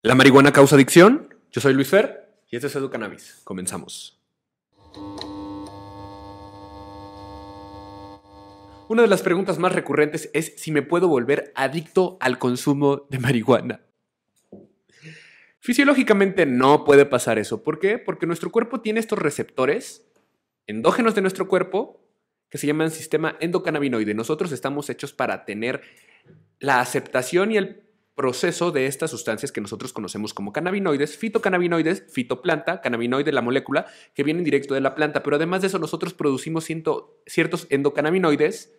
¿La marihuana causa adicción? Yo soy Luis Fer y este es Educannabis. Comenzamos. Una de las preguntas más recurrentes es si me puedo volver adicto al consumo de marihuana. Fisiológicamente no puede pasar eso. ¿Por qué? Porque nuestro cuerpo tiene estos receptores endógenos de nuestro cuerpo que se llaman sistema endocannabinoide. Nosotros estamos hechos para tener la aceptación y el proceso de estas sustancias que nosotros conocemos como cannabinoides, fitocannabinoides, fitoplanta, cannabinoide, la molécula, que vienen directo de la planta. Pero además de eso, nosotros producimos ciertos endocannabinoides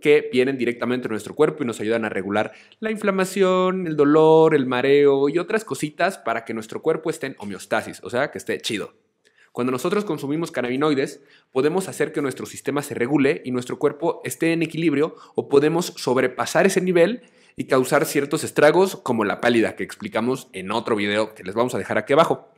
que vienen directamente a nuestro cuerpo y nos ayudan a regular la inflamación, el dolor, el mareo y otras cositas para que nuestro cuerpo esté en homeostasis, o sea, que esté chido. Cuando nosotros consumimos cannabinoides, podemos hacer que nuestro sistema se regule y nuestro cuerpo esté en equilibrio o podemos sobrepasar ese nivel y causar ciertos estragos como la pálida que explicamos en otro video que les vamos a dejar aquí abajo.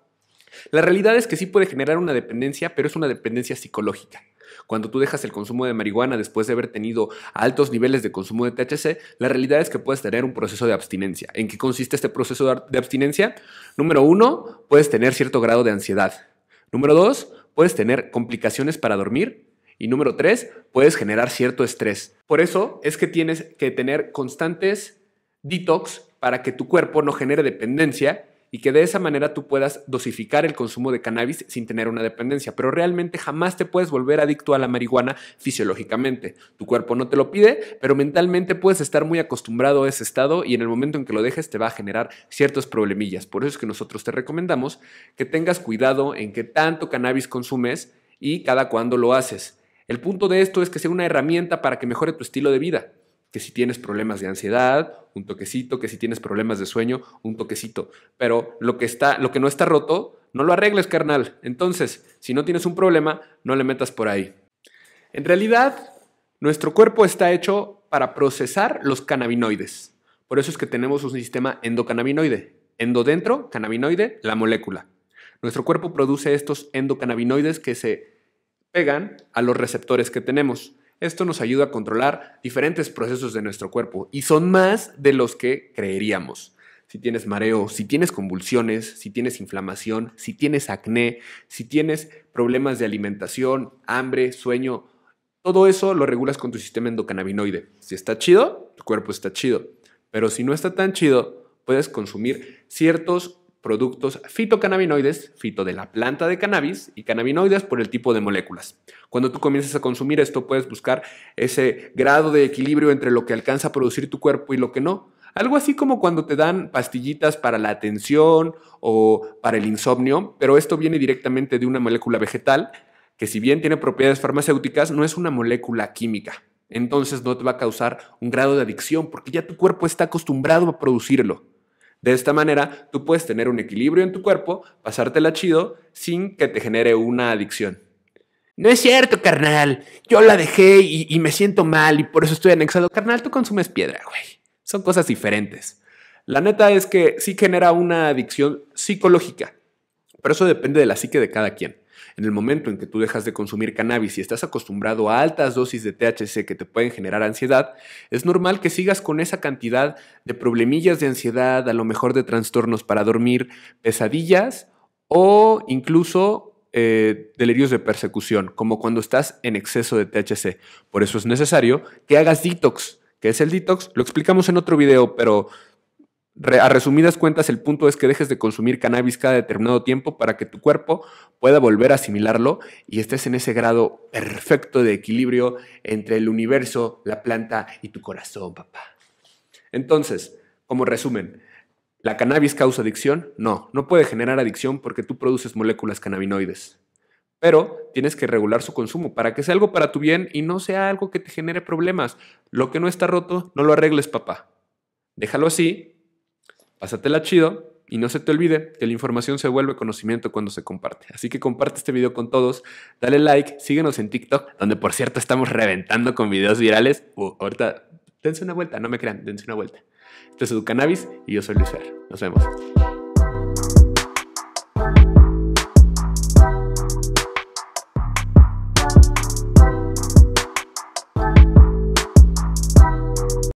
La realidad es que sí puede generar una dependencia, pero es una dependencia psicológica. Cuando tú dejas el consumo de marihuana después de haber tenido altos niveles de consumo de THC, la realidad es que puedes tener un proceso de abstinencia. ¿En qué consiste este proceso de abstinencia? Número uno, puedes tener cierto grado de ansiedad. Número dos, puedes tener complicaciones para dormir y número tres, puedes generar cierto estrés. Por eso es que tienes que tener constantes detox para que tu cuerpo no genere dependencia y que de esa manera tú puedas dosificar el consumo de cannabis sin tener una dependencia. Pero realmente jamás te puedes volver adicto a la marihuana fisiológicamente. Tu cuerpo no te lo pide, pero mentalmente puedes estar muy acostumbrado a ese estado y en el momento en que lo dejes te va a generar ciertos problemillas. Por eso es que nosotros te recomendamos que tengas cuidado en que tanto cannabis consumes y cada cuándo lo haces. El punto de esto es que sea una herramienta para que mejore tu estilo de vida. Que si tienes problemas de ansiedad, un toquecito, que si tienes problemas de sueño, un toquecito. Pero lo que, está, lo que no está roto, no lo arregles, carnal. Entonces, si no tienes un problema, no le metas por ahí. En realidad, nuestro cuerpo está hecho para procesar los cannabinoides. Por eso es que tenemos un sistema endocannabinoide. Endo dentro, cannabinoide, la molécula. Nuestro cuerpo produce estos endocannabinoides que se pegan a los receptores que tenemos. Esto nos ayuda a controlar diferentes procesos de nuestro cuerpo y son más de los que creeríamos. Si tienes mareo, si tienes convulsiones, si tienes inflamación, si tienes acné, si tienes problemas de alimentación, hambre, sueño, todo eso lo regulas con tu sistema endocannabinoide. Si está chido, tu cuerpo está chido. Pero si no está tan chido, puedes consumir ciertos productos fitocannabinoides, fito de la planta de cannabis y cannabinoides por el tipo de moléculas. Cuando tú comienzas a consumir esto, puedes buscar ese grado de equilibrio entre lo que alcanza a producir tu cuerpo y lo que no. Algo así como cuando te dan pastillitas para la atención o para el insomnio, pero esto viene directamente de una molécula vegetal que si bien tiene propiedades farmacéuticas, no es una molécula química. Entonces no te va a causar un grado de adicción porque ya tu cuerpo está acostumbrado a producirlo. De esta manera, tú puedes tener un equilibrio en tu cuerpo, pasártela chido, sin que te genere una adicción. No es cierto, carnal. Yo la dejé y, me siento mal y por eso estoy anexado. Carnal, tú consumes piedra, güey. Son cosas diferentes. La neta es que sí genera una adicción psicológica pero eso depende de la psique de cada quien. En el momento en que tú dejas de consumir cannabis y estás acostumbrado a altas dosis de THC que te pueden generar ansiedad, es normal que sigas con esa cantidad de problemillas de ansiedad, a lo mejor de trastornos para dormir, pesadillas o incluso eh, delirios de persecución, como cuando estás en exceso de THC. Por eso es necesario que hagas detox. que es el detox? Lo explicamos en otro video, pero a resumidas cuentas, el punto es que dejes de consumir cannabis cada determinado tiempo para que tu cuerpo pueda volver a asimilarlo y estés en ese grado perfecto de equilibrio entre el universo, la planta y tu corazón, papá. Entonces, como resumen, ¿la cannabis causa adicción? No, no puede generar adicción porque tú produces moléculas cannabinoides. Pero tienes que regular su consumo para que sea algo para tu bien y no sea algo que te genere problemas. Lo que no está roto, no lo arregles, papá. Déjalo así Pásatela chido y no se te olvide que la información se vuelve conocimiento cuando se comparte. Así que comparte este video con todos, dale like, síguenos en TikTok, donde por cierto estamos reventando con videos virales. Uh, ahorita, dense una vuelta, no me crean, dense una vuelta. Este es cannabis y yo soy Luis Fer. Nos vemos.